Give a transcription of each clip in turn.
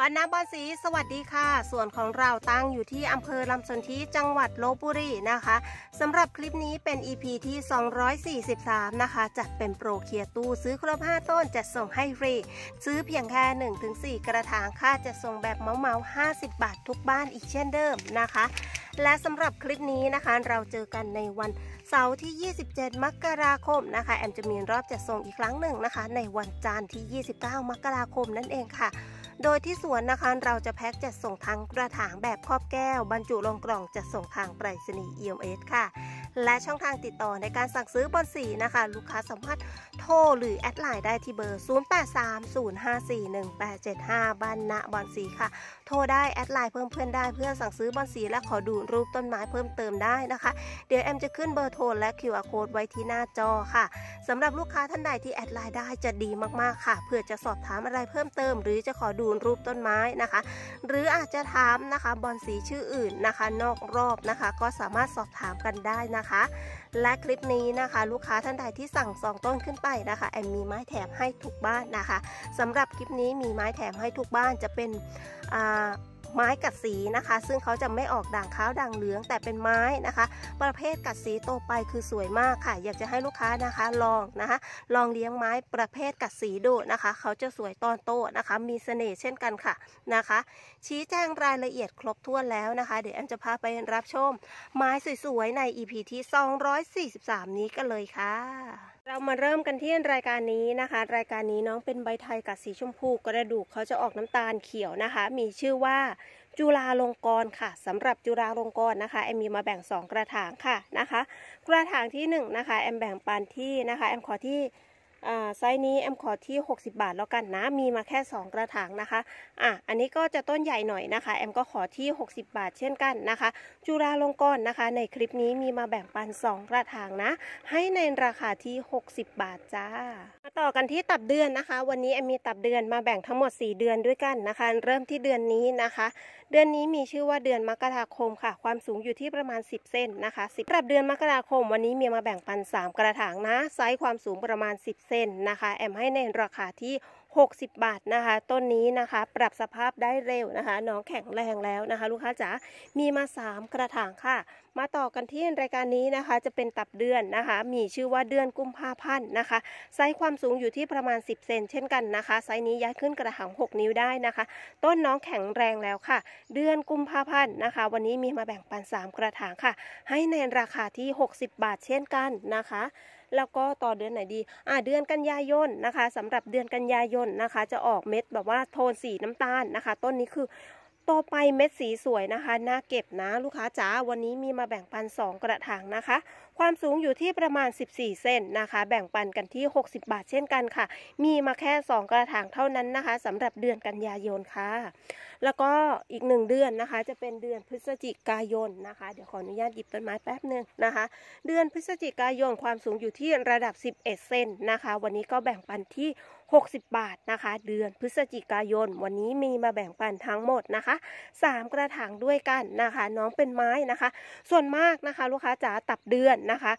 บ้านนาบอนสี สวัสดีค่ะ ส่วนของเราตั้งอยู่ที่อำเภอลำสนธิจังหวัดลบบุรีนะคะ สำหรับคลิปนี้เป็น EP ีที่ 243 นะคะ จัดเป็นโปรเคียตู้ ซื้อครบ 5 ต้นจะส่งให้ฟรี ซื้อเพียงแค่1-4 กระถาง ค่าจะส่งแบบเมาเมา50 บาททุกบ้านอีกเช่นเดิมนะคะ และสำหรับคลิปนี้นะคะ เราเจอกันในวันเสาร์ที่ 27มกราคมนะคะแอมจะมีรอบจัดส่งอีกครั้งหนึ่งนะคะ ในวันจันทร์ที่ 29มกราคมนั่นเองค่ะโดยที่สวนนะคะเราจะแพ็คจัดส่งทางกระถางแบบครอบแก้วบรรจุลงกล่องจัดส่งทางไปรษณีย์ EMS ค่ะและช่องทางติดต่อในการสั่งซื้อบอลสีนะคะ ลูกค้าสามารถโทรหรือแอดไลน์ได้ที่เบอร์ 0830541875 บ้านณบอลสีค่ะ โทรได้แอดไลน์เพิ่มเพื่อนได้เพื่อสั่งซื้อบอลสี และขอดูรูปต้นไม้ เพิ่มเติมได้นะคะ เดี๋ยวแอมจะขึ้นเบอร์โทรและ QR code ไว้ที่หน้าจอค่ะสำหรับลูกค้าท่านใดที่แอดไลน์ได้จะดีมากๆค่ะ เพื่อจะสอบถามอะไรเพิ่มเติม หรือจะขอดูรูปต้นไม้นะคะ หรืออาจจะถามนะคะบอลสีชื่ออื่นนะคะ นอกรอบนะคะ ก็สามารถสอบถามกันได้นะนะคะและคลิปนี้นะคะลูกค้าท่านใดที่สั่ง 2 ต้นขึ้นไปนะคะแอมมีไม้แถมให้ทุกบ้านนะคะ สำหรับคลิปนี้มีไม้แถมให้ทุกบ้านจะเป็นอ่าไม้กัดสีนะคะ ซึ่งเขาจะไม่ออกด่างขาวด่างเหลือง แต่เป็นไม้นะคะ ประเภทกัดสีโตไปคือสวยมากค่ะ อยากจะให้ลูกค้านะคะลองนะคะลองเลี้ยงไม้ประเภทกัดสีดูนะคะเขาจะสวยตอนโตนะคะ มีเสน่ห์เช่นกันค่ะนะคะ ชี้แจงรายละเอียดครบถ้วนแล้วนะคะ เดี๋ยวแอมจะพาไปรับชมไม้สวยๆใน EP ที่243นี้กันเลยค่ะเรามาเริ่มกันที่รายการนี้นะคะ รายการนี้น้องเป็นใบไทย กับสีชมพูกระดูกเขาจะออกน้ำตาลเขียว นะคะ มีชื่อว่าจุฬาลงกรณ์ค่ะ สำหรับจุฬาลงกรณ์นะคะ แอมมีมาแบ่ง2 กระถาง ค่ะนะคะ กระถาง ที่ 1 นะคะ แอมแบ่งปันที่นะคะ แอมขอที่ไซส์นี้แอมขอที่60 บาทแล้วกันนะ มีมาแค่ 2 กระถางนะคะอ่ะอันนี้ก็จะต้นใหญ่หน่อยนะคะแอมก็ขอที่60 บาทเช่นกันนะคะ จุฬาลงกรณ์นะคะ ในคลิปนี้มีมาแบ่งปัน 2 กระถางนะ ให้ในราคาที่ 60 บาทจ้ามาต่อกันที่ตับเดือนนะคะ วันนี้แอมมีตับเดือนมาแบ่งทั้งหมด 4 เดือนด้วยกันนะคะ เริ่มที่เดือนนี้นะคะ เดือนนี้มีชื่อว่าเดือนมกราคมค่ะ ความสูงอยู่ที่ประมาณ 10เซนนะคะสำหรับเดือนมกราคมวันนี้มีมาแบ่งปัน 3 กระถางนะไซส์ความสูงประมาณ 10 1นนะคะแอมให้ในราคาที่ 60 บาทนะคะ ต้นนี้นะคะปรับสภาพได้เร็วนะคะ น้องแข็งแรงแล้วนะคะ ลูกค้าจ๋า มีมา 3 กระถางค่ะ มาต่อกันที่รายการนี้นะคะ จะเป็นตับเดือนนะคะ มีชื่อว่าเดือนกุมภาพันธ์นะคะไซส์ความสูงอยู่ที่ประมาณ 10เซนเช่นกันนะคะไซส์นี้ย้ายขึ้นกระถาง 6 นิ้วได้นะคะ ต้นน้องแข็งแรงแล้วค่ะ เดือนกุมภาพันธ์นะคะ วันนี้มีมาแบ่งปัน3กระถางค่ะ ให้ในราคาที่ 60 บาทเช่นกันนะคะแล้วก็ต่อเดือนไหนดี อ่าเดือนกันยายนนะคะ สำหรับเดือนกันยายนนะคะ จะออกเม็ดแบบว่าโทนสีน้ำตาลนะคะ ต้นนี้คือต่อไปเม็ดสีสวยนะคะ น่าเก็บนะลูกค้าจ๋าวันนี้มีมาแบ่งปัน 2 กระถางนะคะ ความสูงอยู่ที่ประมาณ 14 เซนนะคะ แบ่งปันกันที่ 60 บาทเช่นกันค่ะ มีมาแค่ 2 กระถางเท่านั้นนะคะสำหรับเดือนกันยายนค่ะแล้วก็อีกหนึ่งเดือนนะคะจะเป็นเดือนพฤศจิกายนนะคะ เดี๋ยวขออนุญาตหยิบต้นไม้แป๊บหนึ่งนะคะ เดือนพฤศจิกายนความสูงอยู่ที่ระดับ 11เซนนะคะ วันนี้ก็แบ่งปันที่ 60 บาทนะคะเดือนพฤศจิกายนวันนี้มีมาแบ่งปันทั้งหมดนะคะ3กระถางด้วยกันนะคะ น้องเป็นไม้นะคะ ส่วนมากนะคะลูกค้าจะตับเดือนนะคะ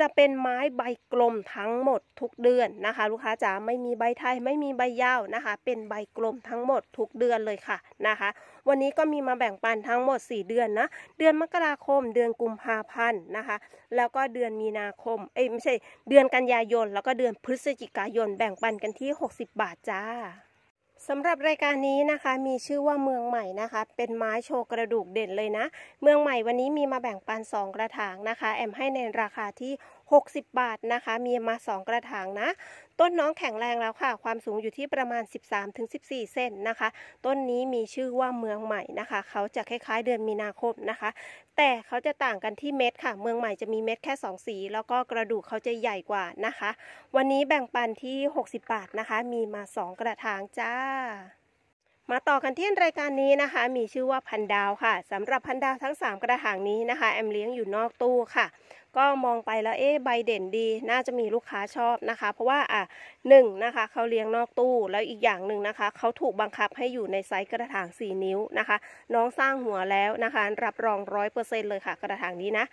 จะเป็นไม้ใบกลมทั้งหมดทุกเดือนนะคะ ลูกค้าจ๋าไม่มีใบไทยไม่มีใบยาวนะคะ เป็นใบกลมทั้งหมดทุกเดือนเลยค่ะนะคะ วันนี้ก็มีมาแบ่งปันทั้งหมด 4 เดือนนะเดือนมกราคมเดือนกุมภาพันธ์นะคะ แล้วก็เดือนมีนาคม เอ้ยไม่ใช่ เดือนกันยายนแล้วก็เดือนพฤศจิกายน แบ่งปันกันที่ 60 บาทจ้าสำหรับรายการนี้นะคะมีชื่อว่าเมืองใหม่นะคะ เป็นไม้โชว์กระดูกเด่นเลยนะ เมืองใหม่วันนี้มีมาแบ่งปัน 2 กระถางนะคะ แอมให้ในราคาที่60 บาทนะคะ มีมา 2 กระถางนะ ต้นน้องแข็งแรงแล้วค่ะ ความสูงอยู่ที่ประมาณ 13-14 เซนนะคะ ต้นนี้มีชื่อว่าเมืองใหม่นะคะเขาจะคล้ายๆ เดือนมีนาคมนะคะ แต่เขาจะต่างกันที่เม็ดค่ะ เมืองใหม่จะมีเม็ดแค่2 สี แล้วก็กระดูกเขาจะใหญ่กว่านะคะ วันนี้แบ่งปันที่60 บาทนะคะ มีมา 2 กระถางจ้า มาต่อกันที่รายการนี้นะคะ มีชื่อว่าพันดาวค่ะสำหรับพันดาวทั้ง 3 กระถางนี้นะคะ แอมเลี้ยงอยู่นอกตู้ค่ะก็มองไปแล้วเอ๊ใบเด่นดีน่าจะมีลูกค้าชอบนะคะ เพราะว่าอ่ะหนึ่งนะคะเขาเลี้ยงนอกตู้แล้วอีกอย่างหนึ่งนะคะเขาถูกบังคับให้อยู่ในไซส์กระถาง4 นิ้วนะคะ น้องสร้างหัวแล้วนะคะรับรองร้อยเปอร์เซ็นต์เลยค่ะ กระถางนี้นะ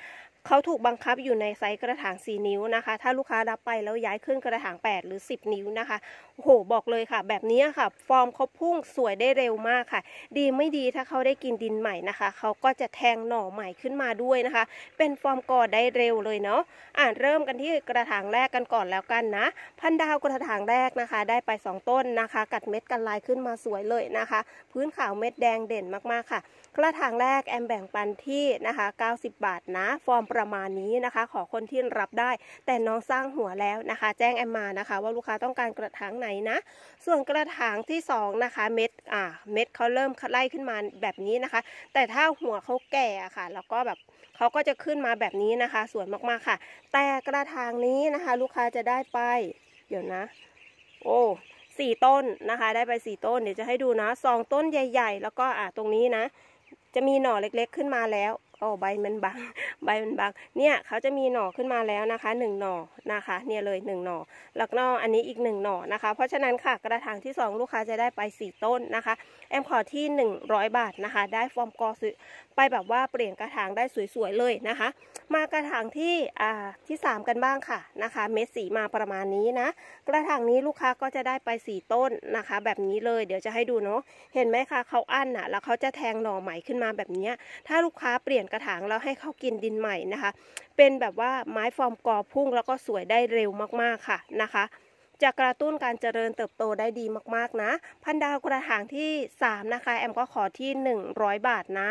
เขาถูกบังคับอยู่ในไซส์กระถาง4 นิ้วนะคะ ถ้าลูกค้ารับไปแล้วย้ายขึ้นกระถาง8หรือ10 นิ้วนะคะโอ้โหบอกเลยค่ะ แบบนี้ค่ะ ฟอร์มเขาพุ่งสวยได้เร็วมากค่ะ ดีไม่ดีถ้าเขาได้กินดินใหม่นะคะเขาก็จะแทงหน่อใหม่ขึ้นมาด้วยนะคะ เป็นฟอร์มก่อได้เร็็วเลยเนาะ อ่ะเริ่มกันที่กระถางแรกกันก่อนแล้วกันนะ พันดาวกระถางแรกนะคะ ได้ไป 2 ต้นนะคะ กัดเม็ดกันลายขึ้นมาสวยเลยนะคะ พื้นขาวเม็ดแดงเด่นมากๆค่ะกระถางแรกแอมแบ่งปันที่นะคะ90 บาทนะ ฟอร์มประมาณนี้นะคะ ขอคนที่รับได้ แต่น้องสร้างหัวแล้วนะคะ แจ้งแอมมานะคะ ว่าลูกค้าต้องการกระถางไหนนะส่วนกระถางที่2นะคะ เม็ดอ่า เม็ดเขาเริ่มไล่ขึ้นมาแบบนี้นะคะ แต่ถ้าหัวเขาแก่ค่ะ แล้วก็แบบเขาก็จะขึ้นมาแบบนี้นะคะสวยมากๆค่ะ แต่กระถางนี้นะคะ ลูกค้าจะได้ไป เดี๋ยวนะ โอ้สี่ต้นนะคะ ได้ไปสี่ต้นเดี๋ยวจะให้ดูนะสองต้นใหญ่ ๆ แล้วก็อ่าตรงนี้นะจะมีหน่อเล็กๆขึ้นมาแล้วโอ้ใบมันบางใบมันบางเนี่ยเขาจะมีหน่อขึ้นมาแล้วนะคะหนึ่งหน่อนะคะเนี่ยเลยหนึ่งหน่อแล้วก็อันนี้อีกหนึ่งหน่อนะคะ เพราะฉะนั้นค่ะกระถางที่ 2 ลูกค้าจะได้ไป 4 ต้นนะคะแอมขอที่100 บาทนะคะ ได้ฟอร์มกอซื้อไปแบบว่าเปลี่ยนกระถางได้สวย ๆ เลยนะคะ มากระถางที่อ่าที่ 3 กันบ้างค่ะนะคะ เม็ดสีมาประมาณนี้นะกระถางนี้ลูกค้าก็จะได้ไป 4 ต้นนะคะ แบบนี้เลย เดี๋ยวจะให้ดูเนาะเห็นไหมคะเขาอั้นอ่ะแล้วเขาจะแทงหน่อใหม่ขึ้นมาแบบนี้ถ้าลูกค้าเปลี่ยนนกระถางแล้วให้เขากินดินใหม่นะคะ เป็นแบบว่าไม้ฟอร์มกอพุ่งแล้วก็สวยได้เร็วมากๆค่ะนะคะจะกระตุ้นการเจริญเติบโตได้ดีมากๆนะพันดาวกระถางที่3นะคะแอมก็ขอที่100บาทนะ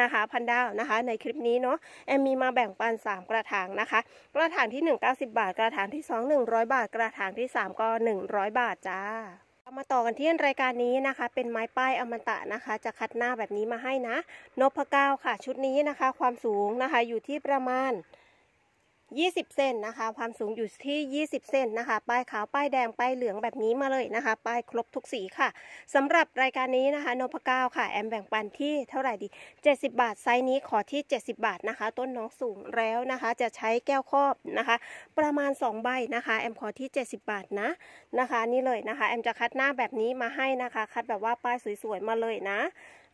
นะคะ พันดาวนะคะ ในคลิปนี้เนาะแอมมีมาแบ่งปัน3กระถางนะคะกระถางที่1 90 บาทกระถางที่2 100บาทกระถางที่3ก็100บาทจ้ามาต่อกันที่รายการนี้นะคะ เป็นไม้ป้ายอมตะนะคะ จะคัดหน้าแบบนี้มาให้นะ นพเก้าค่ะชุดนี้นะคะ ความสูงนะคะอยู่ที่ประมาณ20เสนนะคะ ความสูงอยู่ที่ 20เสนนะคะป้ายขาวป้ายแดงป้ายเหลืองแบบนี้มาเลยนะคะ ป้ายครบทุกสีค่ะ สำหรับรายการนี้นะคะนพเก้าค่ะ แอมแบ่งปันที่เท่าไหร่ดี70 บาทไซส์นี้ขอที่ 70 บาทนะคะ ต้นน้องสูงแล้วนะคะ จะใช้แก้วครอบนะคะ ประมาณ 2 ใบนะคะแอมขอที่ 70 บาทนะนะคะ นี่เลยนะคะแอมจะคัดหน้าแบบนี้มาให้นะคะ คัดแบบว่าป้ายสวยๆ มาเลยนะ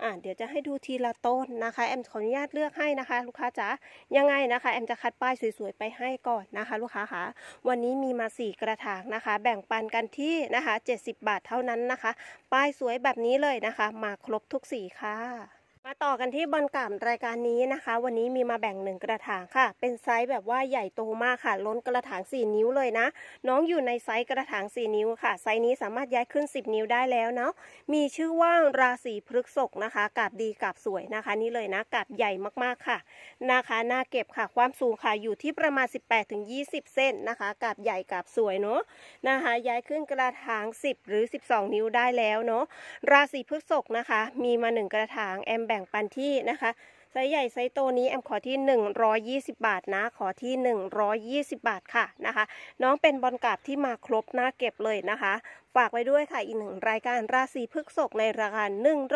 อ่าเดี๋ยวจะให้ดูทีละต้นนะคะแอมขออนุญาตเลือกให้นะคะ ลูกค้าจ๋ายังไงนะคะแอมจะคัดป้ายสวยๆ ไปให้ก่อนนะคะลูกค้าคะวันนี้มีมาสี่กระถางนะคะ แบ่งปันกันที่นะคะ 70 บาทเท่านั้นนะคะ ป้ายสวยแบบนี้เลยนะคะ มาครบทุกสีค่ะมาต่อกันที่บอลกล่ำรายการนี้นะคะ วันนี้มีมาแบ่งหนึ่งกระถางค่ะเป็นไซส์แบบว่าใหญ่โตมากค่ะ ล้นกระถาง 4 นิ้วเลยนะ น้องอยู่ในไซส์กระถาง 4 นิ้วค่ะไซส์นี้สามารถย้ายขึ้น 10 นิ้วได้แล้วเนาะมีชื่อว่าราศีพฤกษกนะคะกาบดีกาบสวยนะคะนี่เลยนะกาบใหญ่มากๆค่ะนะคะหน้าเก็บค่ะความสูงค่ะอยู่ที่ประมาณ 18-20เซนนะคะกาบใหญ่กาบสวยเนาะนะคะ ย้ายขึ้นกระถาง10 หรือ 12 นิ้วได้แล้วเนาะราศีพฤกษกนะคะ มีมา 1 กระถางแอมแบ่งปันที่นะคะไซส์ใหญ่ไซส์โตนี้แอมขอที่ 120 บาทนะขอที่ 120 บาทค่ะนะคะ น้องเป็นบอลกาบที่มาครบหน้าเก็บเลยนะคะ ฝากไว้ด้วยค่ะอีกหนึ่งรายการราศีพฤกษกในราคา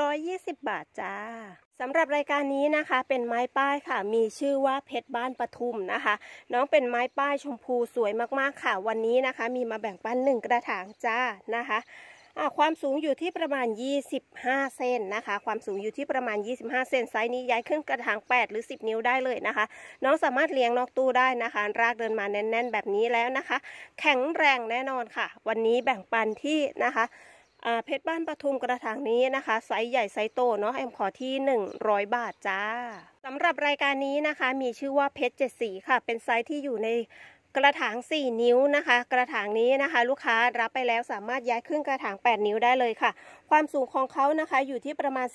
120 บาทจ้าสำหรับรายการนี้นะคะ เป็นไม้ป้ายค่ะ มีชื่อว่าเพชรบ้านปทุมนะคะ น้องเป็นไม้ป้ายชมพูสวยมากๆ ค่ะ วันนี้นะคะ มีมาแบ่งปันหนึ่งกระถางจ้านะคะความสูงอยู่ที่ประมาณ 25เซนนะคะความสูงอยู่ที่ประมาณ25เซนไซส์นี้ย้ายขึ้นกระถาง8 หรือ 10 นิ้วได้เลยนะคะ น้องสามารถเลี้ยงนอกตู้ได้นะคะ รากเดินมาแน่นๆแบบนี้แล้วนะคะ แข็งแรงแน่นอนค่ะ วันนี้แบ่งปันที่นะคะเพชรบ้านปทุมกระถางนี้นะคะไซส์ใหญ่ไซส์โตเนาะแอมขอที่100บาทจ้าสำหรับรายการนี้นะคะ มีชื่อว่าเพชรเจ็ดสีค่ะ เป็นไซส์ที่อยู่ในกระถาง 4 นิ้วนะคะ กระถางนี้นะคะ ลูกค้ารับไปแล้วสามารถย้ายขึ้นกระถาง 8 นิ้วได้เลยค่ะ ความสูงของเขานะคะ อยู่ที่ประมาณ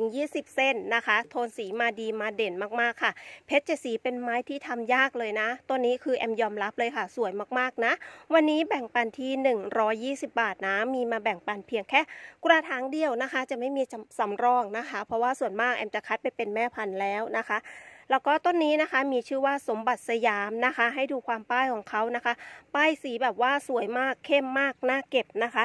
18-20 เซนนะคะ โทนสีมาดีมาเด่นมากๆค่ะ เพชรเจสีเป็นไม้ที่ทำยากเลยนะตัวนี้คือแอมยอมรับเลยค่ะสวยมากๆนะ วันนี้แบ่งปันที่ 120 บาทนะมีมาแบ่งปันเพียงแค่ กระถางเดียวนะคะ จะไม่มีสำรองนะคะ เพราะว่าส่วนมากแอมจะคัดไปเป็นแม่พันธุ์แล้วนะคะแล้วก็ต้นนี้นะคะ มีชื่อว่าสมบัติสยามนะคะ ให้ดูความป้ายของเขานะคะ ป้ายสีแบบว่าสวยมากเข้มมาก น่าเก็บนะคะ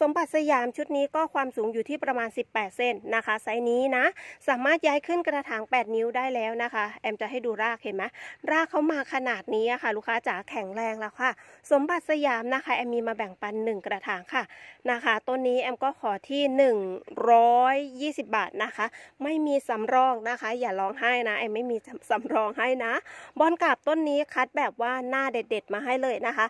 สมบัติสยามชุดนี้ก็ความสูงอยู่ที่ประมาณ18เซนนะคะไซส์นี้นะ สามารถย้ายขึ้นกระถาง8นิ้วได้แล้วนะคะแอมจะให้ดูรากเห็นไหมรากเขามาขนาดนี้ค่ะ ลูกค้าจ๋าแข็งแรงแล้วค่ะ สมบัติสยามนะคะแอมมีมาแบ่งปัน1กระถางค่ะนะคะต้นนี้แอมก็ขอที่120บาทนะคะ ไม่มีสำรองนะคะ อย่าร้องไห้นะแอมไม่มีสำรองให้นะ บอลกาบต้นนี้คัดแบบว่าหน้าเด็ดๆมาให้เลยนะคะ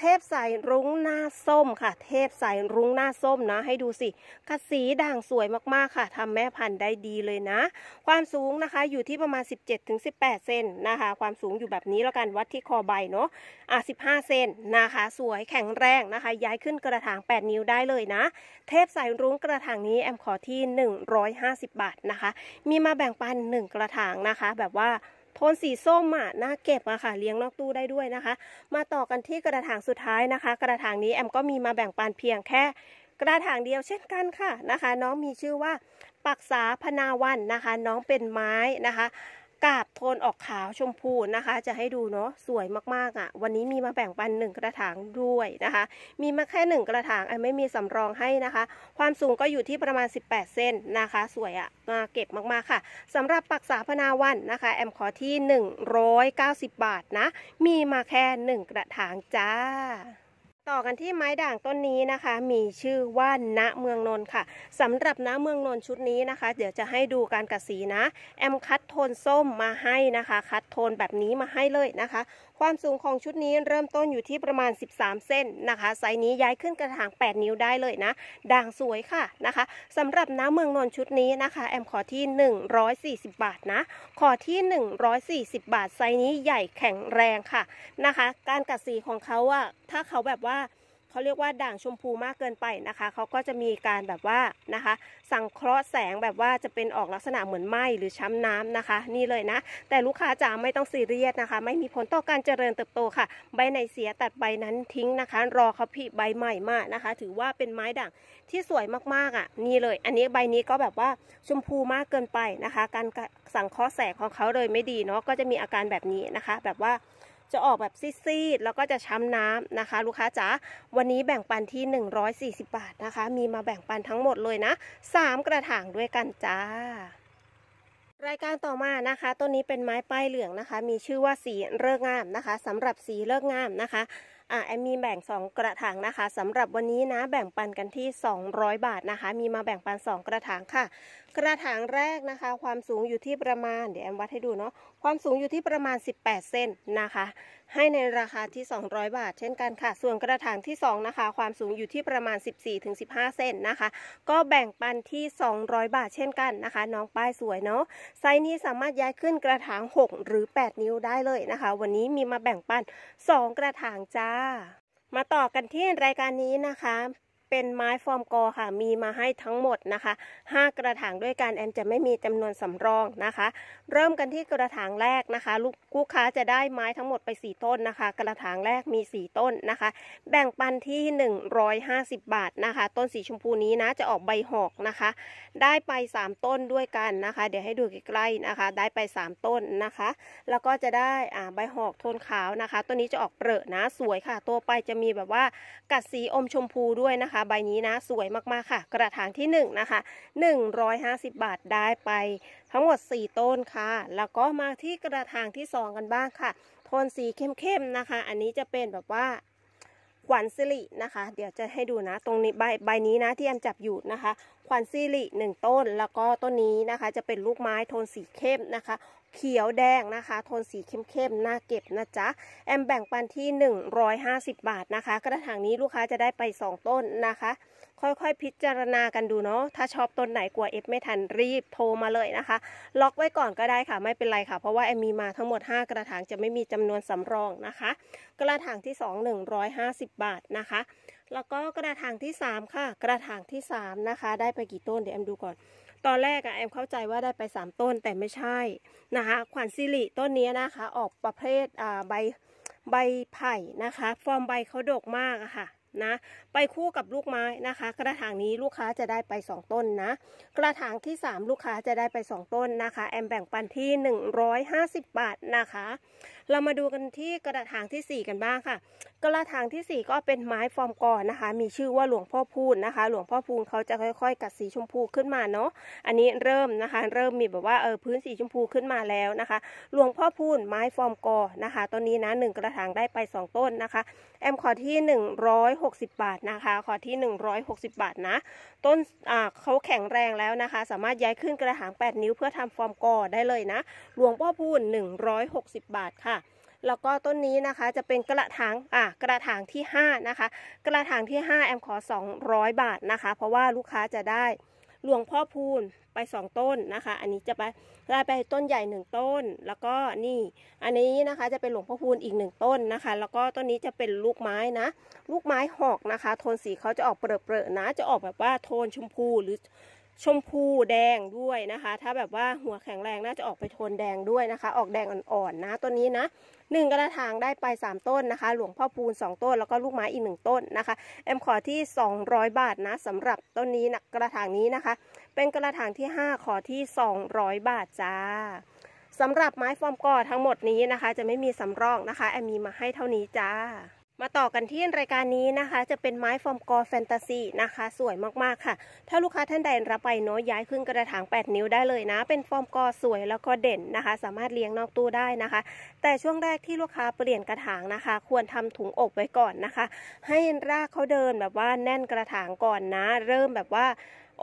เทพสายรุ้งหน้าส้มค่ะ เทพสายรุ้งหน้าส้มนะให้ดูสิกระสีด่างสวยมากๆค่ะ ทำแม่พันธุ์ได้ดีเลยนะ ความสูงนะคะ อยู่ที่ประมาณ 17-18 เซนนะคะ ความสูงอยู่แบบนี้แล้วกัน วัดที่คอใบเนาะอ่ะ15 เซนนะคะ สวยแข็งแรงนะคะ ย้ายขึ้นกระถาง 8 นิ้วได้เลยนะ เทพสายรุ้งกระถางนี้แอมขอที่ 150 บาทนะคะ มีมาแบ่งปัน 1 กระถางนะคะ แบบว่าทนสีส้มอ่ะน่าเก็บอะค่ะ เลี้ยงนอกตู้ได้ด้วยนะคะ มาต่อกันที่กระถางสุดท้ายนะคะ กระถางนี้ แอมก็มีมาแบ่งปันเพียงแค่ กระถางเดียวเช่นกันค่ะนะคะ น้องมีชื่อว่า ปักษาพนาวันนะคะ น้องเป็นไม้นะคะกาบโทนออกขาวชมพูนะคะ จะให้ดูเนาะสวยมากๆอะ่ะวันนี้มีมาแบ่งปันหนึ่งกระถางด้วยนะคะ มีมาแค่หนึ่งกระถางไม่มีสำรองให้นะคะ ความสูงก็อยู่ที่ประมาณ 18เซนนะคะ สวยอะ่ะมาเก็บมากๆค่ะสำหรับปักษาพนาวันนะคะ แอมขอที่ 190 บาทนะ มีมาแค่หนึ่งกระถางจ้าต่อกันที่ไม้ด่างต้นนี้นะคะ มีชื่อว่าณเมืองนนค่ะ สำหรับณเมืองนนชุดนี้นะคะ เดี๋ยวจะให้ดูการกระสีนะ แอมคัดโทนส้มมาให้นะคะ คัดโทนแบบนี้มาให้เลยนะคะความสูงของชุดนี้เริ่มต้นอยู่ที่ประมาณ 13เส้นนะคะ ไซส์นี้ย้ายขึ้นกระถาง 8 นิ้วได้เลยนะด่างสวยค่ะนะคะสำหรับน้ำเมืองนนชุดนี้นะคะ แอมขอที่ 140 บาทนะ ขอที่ 140 บาทไซส์นี้ใหญ่แข็งแรงค่ะนะคะ การกัดสีของเขาอะถ้าเขาแบบว่าเขาเรียกว่าด่างชมพูมากเกินไปนะคะ เขาก็จะมีการแบบว่านะคะสังเคราะห์แสงแบบว่าจะเป็นออกลักษณะเหมือนไหมหรือช้ำน้ำนะคะ นี่เลยนะแต่ลูกค้าจะไม่ต้องซีเรียสนะคะ ไม่มีผลต่อการเจริญเติบโตค่ะ ใบในเสียตัดใบนั้นทิ้งนะคะ รอเขาพี่ใบใหม่มานะคะ ถือว่าเป็นไม้ด่างที่สวยมากๆอ่ะนี่เลย อันนี้ใบนี้ก็แบบว่าชมพูมากเกินไปนะคะการสังเคราะห์แสงของเขาเลยไม่ดีเนาะก็จะมีอาการแบบนี้นะคะแบบว่าจะออกแบบซีดๆแล้วก็จะช้ำน้ำนะคะ ลูกค้าจ๋าวันนี้แบ่งปันที่ 140 บาทนะคะ มีมาแบ่งปันทั้งหมดเลยนะ 3 กระถางด้วยกันจ้า รายการต่อมานะคะต้นนี้เป็นไม้ป้ายเหลืองนะคะ มีชื่อว่าสีเลิกงามนะคะสำหรับสีเลิกงามนะคะอ่าแอมมีแบ่ง 2 กระถางนะคะ สำหรับวันนี้นะแบ่งปันกันที่ 200 บาทนะคะ มีมาแบ่งปัน 2 กระถางค่ะ กระถางแรกนะคะ ความสูงอยู่ที่ประมาณเดี๋ยวแอมวัดให้ดูเนาะความสูงอยู่ที่ประมาณ 18เซนนะคะ ให้ในราคาที่ 200 บาทเช่นกันค่ะ ส่วนกระถางที่2นะคะ ความสูงอยู่ที่ประมาณ14-15เซนนะคะก็แบ่งปันที่ 200 บาท เช่นกันนะคะน้องป้ายสวยเนาะไซส์นี้สามารถย้ายขึ้นกระถาง6หรือ8นิ้วได้เลยนะคะวันนี้มีมาแบ่งปัน 2 กระถางจ้า มาต่อกันที่รายการนี้นะคะเป็นไม้ฟอร์มกอค่ะ มีมาให้ทั้งหมดนะคะ 5 กระถางด้วยกันแอนจะไม่มีจำนวนสำรองนะคะ เริ่มกันที่กระถางแรกนะคะลูกค้าจะได้ไม้ทั้งหมดไป 4 ต้นนะคะ กระถางแรกมี 4 ต้นนะคะ แบ่งปันที่150 บาทนะคะ ต้นสีชมพูนี้นะจะออกใบหอกนะคะ ได้ไป 3 ต้นด้วยกันนะคะ เดี๋ยวให้ดูใกล้ๆนะคะ ได้ไป 3 ต้นนะคะ แล้วก็จะได้ใบหอกโทนขาวนะคะต้นนี้จะออกเปรอะนะสวยค่ะตัวไปจะมีแบบว่า กัดสีอมชมพูด้วยนะคะใบนี้ นะ สวยมากๆค่ะ กระถาง ที่ 1 นะคะ150 บาทได้ไป ทั้งหมด4ต้นค่ะ แล้วก็มาที่กระถาง ที่ 2 กันบ้างค่ะโทนสีเข้มๆนะคะ อันนี้จะเป็นแบบ ว่าขวัญสิรินะคะ เดี๋ยวจะให้ดูนะตรงนี้ใบใบนี้นะที่แอมจับอยู่นะคะ ขวัญสิริหนึ่งต้น แล้วก็ต้นนี้นะคะ จะเป็นลูกไม้โทนสีเข้มนะคะเขียวแดงนะคะ โทนสีเข้มๆน่าเก็บนะจ๊ะ แอมแบ่งปันที่ 150 บาทนะคะ กระถางนี้ลูกค้าจะได้ไป 2 ต้นนะคะ ค่อยๆ พิจารณากันดูเนาะถ้าชอบต้นไหนกลัวเอฟไม่ทันรีบโทรมาเลยนะคะล็อกไว้ก่อนก็ได้ค่ะไม่เป็นไรค่ะ เพราะว่าแอมมีมาทั้งหมด 5 กระถางจะไม่มีจำนวนสำรองนะคะ กระถางที่ 2 150 บาทนะคะแล้วก็กระถางที่ 3 ค่ะ กระถางที่ 3 นะคะ ได้ไปกี่ต้นเดี๋ยวแอมดูก่อนตอนแรกอะแอมเข้าใจว่าได้ไปสามต้นแต่ไม่ใช่นะคะขวัญสิริต้นนี้นะคะออกประเภทอ่าใบใบไผ่นะคะ ฟอร์มใบเขาดกมากอะค่ะนะไปคู่กับลูกไม้นะคะกระถางนี้ลูกค้าจะได้ไปสองต้นนะกระถางที่สามลูกค้าจะได้ไปสองต้นนะคะแอมแบ่งปันที่หหนึ่งร้้อยาสิบบาทนะคะ เรามาดูกันที่กระถางที่สี่กันบ้างค่ะกระถางที่ 4 ก็เป็นไม้ฟอร์มกอนนะคะ มีชื่อว่าหลวงพ่อพูนนะคะ หลวงพ่อพูนเขาจะค่อยๆ กัดสีชมพูขึ้นมาเนาะ อันนี้เริ่มนะคะ เริ่มมีแบบว่าเออพื้นสีชมพูขึ้นมาแล้วนะคะ หลวงพ่อพูนไม้ฟอร์มกอนะคะต้นนี้นะ 1 กระถางได้ไป 2 ต้นนะคะ แอมขอที่ 160 บาทนะคะขอที่ 160 บาทนะ ต้นอ่าเขาแข็งแรงแล้วนะคะ สามารถย้ายขึ้นกระถาง 8 นิ้วเพื่อทำฟอร์มกอได้เลยนะ หลวงพ่อพูน160 บาทค่ะแล้วก็ต้นนี้นะคะจะเป็นกระถางอ่ะกระถางที่5นะคะ กระถางที่5แอมขอ200 บาทนะคะ เพราะว่าลูกค้าจะได้หลวงพ่อพูนไป2ต้นนะคะ อันนี้จะไปได้ไปต้นใหญ่ 1 ต้น แล้วก็นี่ อันนี้นะคะจะเป็นหลวงพ่อพูนอีก 1 ต้นนะคะ แล้วก็ต้นนี้จะเป็นลูกไม้นะลูกไม้หอกนะคะ โทนสีเขาจะออกเปรอะๆนะ จะออกแบบว่าโทนชมพูหรือชมพูแดงด้วยนะคะ ถ้าแบบว่าหัวแข็งแรงน่าจะออกไปโทนแดงด้วยนะคะ ออกแดงอ่อนๆนะต้นนี้นะหนึ่งกระถางได้ไป3ต้นนะคะ หลวงพ่อพูน2ต้นแล้วก็ลูกไม้อีก1ต้นนะคะแอมขอที่200บาทนะสำหรับต้นนี้นะกระถางนี้นะคะ เป็นกระถางที่5ขอที่ 200 บาทจ้าสำหรับไม้ฟอร์มกอทั้งหมดนี้นะคะ จะไม่มีสำรองนะคะแอมมีมาให้เท่านี้จ้ามาต่อกันที่รายการนี้นะคะจะเป็นไม้ฟอร์มกอแฟนตาซีนะคะ สวยมากๆค่ะ ถ้าลูกค้าท่านใดรับไปเนาะย้ายขึ้นกระถาง 8 นิ้วได้เลยนะเป็นฟอร์มกอสวยแล้วก็เด่นนะคะ สามารถเลี้ยงนอกตู้ได้นะคะ แต่ช่วงแรกที่ลูกค้าเปลี่ยนกระถางนะคะ ควรทำถุงอบไว้ก่อนนะคะ ให้รากเขาเดินแบบว่าแน่นกระถางก่อนนะเริ่มแบบว่า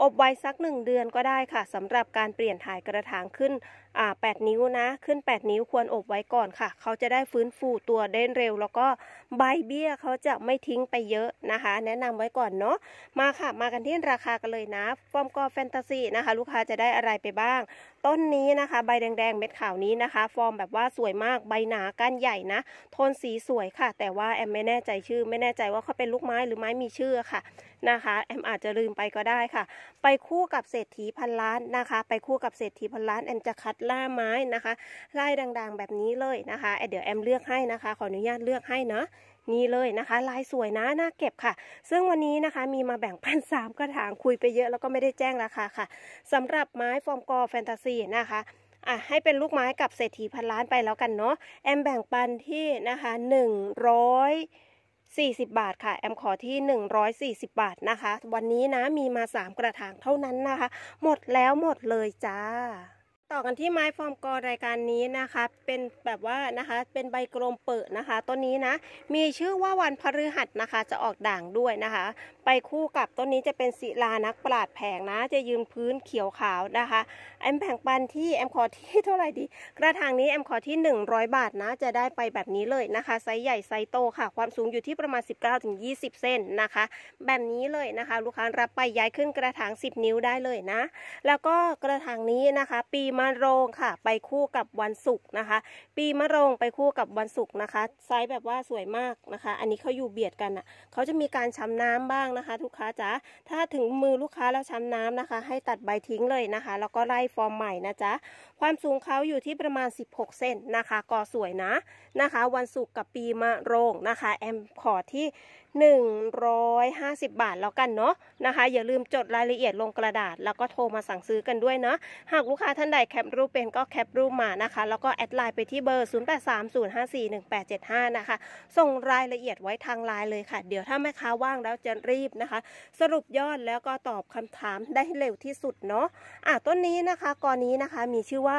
อบไว้สักหนึ่งเดือนก็ได้ค่ะสำหรับการเปลี่ยนถ่ายกระถางขึ้น่า8นิ้วนะขึ้น 8 นิ้วควรอบไว้ก่อนค่ะ เขาจะได้ฟื้นฟูตัวได้เร็วแล้วก็ ใบเบี้ยเขาจะไม่ทิ้งไปเยอะนะคะ แนะนำไว้ก่อนเนาะ มาค่ะ มากันที่ราคากันเลยนะ ฟอร์มกอแฟนตาซีนะคะ ลูกค้าจะได้อะไรไปบ้าง ต้นนี้นะคะ ใบแดงแดงเม็ดขาวนี้นะคะ ฟอร์มแบบว่าสวยมากใบหนาก้านใหญ่นะ โทนสีสวยค่ะ แต่ว่าแอมไม่แน่ใจชื่อไม่แน่ใจว่าเขาเป็นลูกไม้หรือไม้มีชื่อค่ะนะคะแอมอาจจะลืมไปก็ได้ค่ะไปคู่กับเศรษฐีพันล้านนะคะ ไปคู่กับเศรษฐีพันล้านแอมจะคัดล่าไม้นะคะไล่ดังๆแบบนี้เลยนะคะเดี๋ยวแอมเลือกให้นะคะ ขออนุญาตเลือกให้เนาะนี่เลยนะคะ ลายสวยนะน่าเก็บค่ะ ซึ่งวันนี้นะคะมีมาแบ่งปันสามกระถางคุยไปเยอะ แล้วก็ไม่ได้แจ้งราคาค่ะสำหรับไม้ฟอร์มกอแฟนตาซีนะคะอ่ะให้เป็นลูกไม้กับเศรษฐีพันล้านไปแล้วกันเนาะแอมแบ่งปันที่นะคะหนึ่งร้อยสี่สิบาทค่ะแอมขอที่หนึ่งร้อยสี่สิบาทนะคะ วันนี้นะมีมาสามกระถางเท่านั้นนะคะ หมดแล้วหมดเลยจ้าต่อกันที่ไม้ฟอร์มกอรายการนี้นะคะ เป็นแบบว่านะคะเป็นใบกลมเปิดนะคะต้นนี้นะ มีชื่อว่าวันพฤหัสนะคะ จะออกด่างด้วยนะคะ ไปคู่กับต้นนี้จะเป็นศิลา นักปราดแผงนะ จะยืนพื้นเขียวขาวนะคะ แอมแผงปันที่ แอมขอที่เท่าไหร่ดี กระถางนี้แอมขอที่ 100 บาทนะ จะได้ไปแบบนี้เลยนะคะไซส์ใหญ่ไซส์โตค่ะ ความสูงอยู่ที่ประมาณ 19-20เซนนะคะ แบบนี้เลยนะคะ ลูกค้ารับไปย้ายขึ้นกระถาง10 นิ้วได้เลยนะแล้วก็กระถางนี้นะคะ ปีมะโรงค่ะไปคู่กับวันศุกร์นะคะ ปีมะโรงไปคู่กับวันศุกร์นะคะไซส์แบบว่าสวยมากนะคะ อันนี้เขาอยู่เบียดกันอ่ะเขาจะมีการช้ำน้ำบ้างนะคะ ลูกค้าจ๋าถ้าถึงมือลูกค้า แล้วช้ำน้ำนะคะ ให้ตัดใบทิ้งเลยนะคะ แล้วก็ไล่ฟอร์มใหม่นะจ๊ะความสูงเขาอยู่ที่ประมาณ16เซนนะคะ กอสวยนะนะคะ วันศุกร์กับปีมะโรงนะคะแอมขอที่150 บาทแล้วกันเนาะนะคะ อย่าลืมจดรายละเอียดลงกระดาษ แล้วก็โทรมาสั่งซื้อกันด้วยเนาะหากลูกค้าท่านใดแคปรูปเป็นก็แคปรูปมานะคะแล้วก็แอดไลน์ไปที่เบอร์0830541875นะคะ ส่งรายละเอียดไว้ทางไลน์เลยค่ะ เดี๋ยวถ้าแม่ค้าว่างแล้วจะรีบนะคะ สรุปยอดแล้วก็ตอบคำถามได้เร็วที่สุดเนาะอ่ะต้นนี้นะคะกอนี้นะคะมีชื่อว่า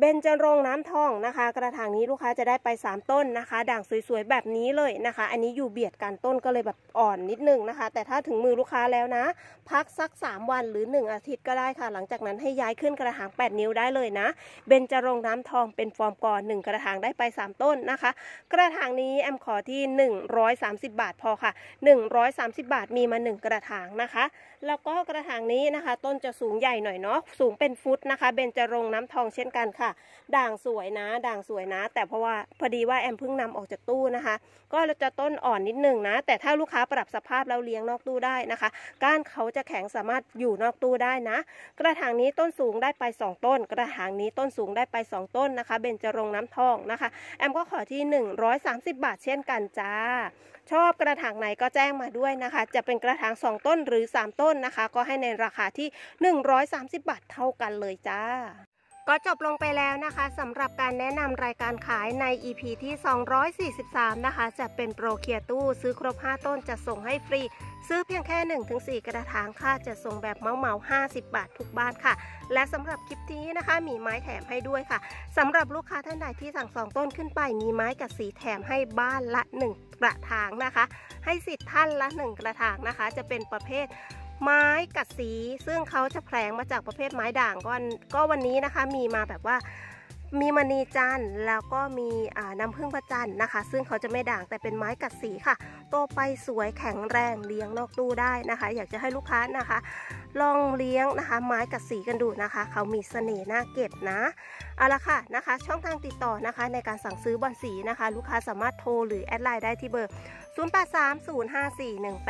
เบนจรงน้ำทองนะคะ กระถางนี้ลูกค้าจะได้ไป 3 ต้นนะคะ ด่างสวยๆแบบนี้เลยนะคะ อันนี้อยู่เบียดกันต้นก็เลยแบบอ่อนนิดนึงนะคะ แต่ถ้าถึงมือลูกค้าแล้วนะ พักสัก 3 วันหรือ1อาทิตย์ก็ได้ค่ะ หลังจากนั้นให้ย้ายขึ้นกระถาง 8 นิ้วได้เลยนะเบนจรงน้ำทองเป็นฟอร์มก่อน1กระถางได้ไป3ต้นนะคะ กระถางนี้ แอมขอที่130 บาทพอค่ะ130บาทมีมา1กระถางนะคะแล้วก็กระถางนี้นะคะ ต้นจะสูงใหญ่หน่อยเนาะสูงเป็นฟุตนะคะเบญจรงน้ำทองเช่นกันค่ะ ด่างสวยนะ ด่างสวยนะแต่เพราะว่าพอดีว่าแอมเพิ่งนำออกจากตู้นะคะ ก็จะต้นอ่อนนิดนึงนะ แต่ถ้าลูกค้าปรับสภาพแล้วเลี้ยงนอกตู้ได้นะคะก้านเขาจะแข็งสามารถอยู่นอกตู้ได้นะ กระถางนี้ต้นสูงได้ไป 2 ต้น กระถางนี้ต้นสูงได้ไป2ต้นนะคะเบญจรงน้ำทองนะคะ แอมก็ขอที่130บาทเช่นกันจ้าชอบกระถางไหนก็แจ้งมาด้วยนะคะ จะเป็นกระถาง 2 ต้นหรือ 3 ต้นนะคะ ก็ให้ในราคาที่ 130 บาทเท่ากันเลยจ้าก็จบลงไปแล้วนะคะสำหรับการแนะนำรายการขายใน EP ที่ 243 นะคะ จะเป็นโปรเคียตู้ ซื้อครบ 5 ต้นจะส่งให้ฟรี ซื้อเพียงแค่ 1-4 กระถางค่ะจะส่งแบบเมาเมา 50 บาททุกบ้านค่ะ และสำหรับคลิปนี้นะคะ มีไม้แถมให้ด้วยค่ะสำหรับลูกค้าท่านใดที่สั่ง 2 ต้นขึ้นไป มีไม้กับสีแถมให้บ้านละ 1 กระถางนะคะ ให้สิทธิ์ท่านละ 1 กระถางนะคะ จะเป็นประเภทไม้กัดสีซึ่งเขาจะแผลงมาจากประเภทไม้ด่างก็ก็วันนี้นะคะมีมาแบบว่ามีมณีจันทร์ แล้วก็มีน้ำพึ่งพระจันทร์นะคะ ซึ่งเขาจะไม่ด่างแต่เป็นไม้กัดสีค่ะ โตไปสวยแข็งแรงเลี้ยงนอกตู้ได้นะคะ อยากจะให้ลูกค้านะคะ ลองเลี้ยงนะคะ ไม้กัดสีกันดูนะคะเขามีเสน่ห์น่าเก็บนะเอาละค่ะนะคะ ช่องทางติดต่อนะคะ ในการสั่งซื้อบอนสีนะคะลูกค้าสามารถโทรหรือแอดไลน์ได้ที่เบอร์0830541875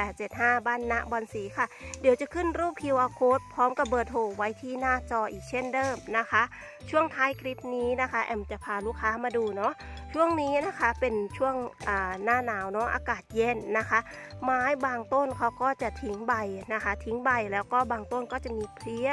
บ้านณบอนสีค่ะ เดี๋ยวจะขึ้นรูป QR code พร้อมกับเบอร์โทรไว้ที่หน้าจออีกเช่นเดิมนะคะ ช่วงท้ายคลิปนี้นะคะแอมจะพาลูกค้ามาดูเนาะ ช่วงนี้นะคะเป็นช่วงหน้าหนาวเนาะอากาศเย็นนะคะ ไม้บางต้นเขาก็จะทิ้งใบนะคะทิ้งใบแล้วก็บางต้นก็จะมีเพลี้ย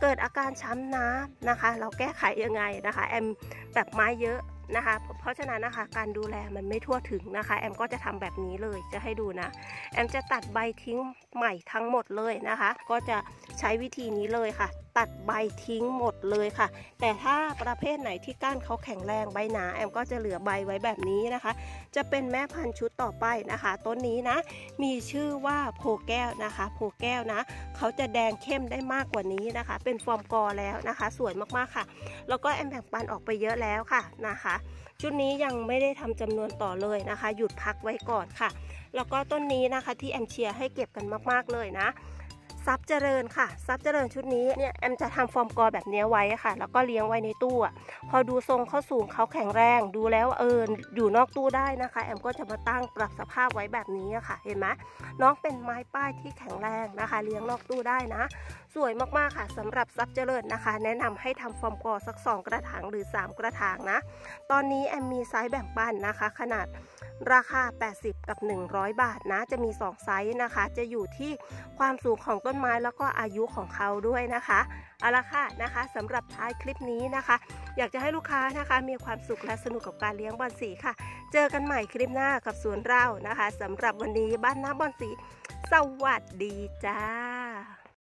เกิดอาการช้ำน้ำนะคะ เราแก้ไขยังไงนะคะแอมแบบไม้เยอะนะคะเพราะฉะนั้นนะคะ การดูแลมันไม่ทั่วถึงนะคะแอมก็จะทำแบบนี้เลยจะให้ดูนะ แอมจะตัดใบทิ้งใหม่ทั้งหมดเลยนะคะ ก็จะใช้วิธีนี้เลยค่ะตัดใบทิ้งหมดเลยค่ะ แต่ถ้าประเภทไหนที่ก้านเขาแข็งแรงใบหนา แอมก็จะเหลือใบไว้แบบนี้นะคะ จะเป็นแม่พันธุ์ชุดต่อไปนะคะ ต้นนี้นะ มีชื่อว่าโพแก้วนะคะ โพแก้วนะ เขาจะแดงเข้มได้มากกว่านี้นะคะ เป็นฟอร์มกอแล้วนะคะ สวยมากๆค่ะ แล้วก็แอมแบ่งปันออกไปเยอะแล้วค่ะนะคะ ชุดนี้ยังไม่ได้ทำจำนวนต่อเลยนะคะ หยุดพักไว้ก่อนค่ะแล้วก็ต้นนี้นะคะที่แอมเชียร์ให้เก็บกันมากๆเลยนะซับเจริญค่ะ ซับเจริญชุดนี้เนี่ยแอมจะทำฟอร์มกอแบบนี้ไว้ค่ะ แล้วก็เลี้ยงไว้ในตู้พอดูทรงเขาสูงเขาแข็งแรงดูแล้วเอออยู่นอกตู้ได้นะคะแอมก็จะมาตั้งปรับสภาพไว้แบบนี้ค่ะเห็นไหมน้องเป็นไม้ป้ายที่แข็งแรงนะคะ เลี้ยงนอกตู้ได้นะ สวยมากๆค่ะ สำหรับซับเจริญนะคะแนะนำให้ทำฟอร์มกอสัก2กระถางหรือ 3 กระถางนะตอนนี้แอมมีไซส์แบ่งปันนะคะ ขนาดราคา 80 กับ 100 บาทนะ จะมี2ไซส์นะคะ จะอยู่ที่ความสูงของต้นไม้แล้วก็อายุของเขาด้วยนะคะ เอาละค่ะนะคะสำหรับท้ายคลิปนี้นะคะ อยากจะให้ลูกค้านะคะ มีความสุขและสนุกกับการเลี้ยงบอนสีค่ะ เจอกันใหม่คลิปหน้ากับสวนเรานะคะสำหรับวันนี้บ้านน้าบอนสี สวัสดีจ้า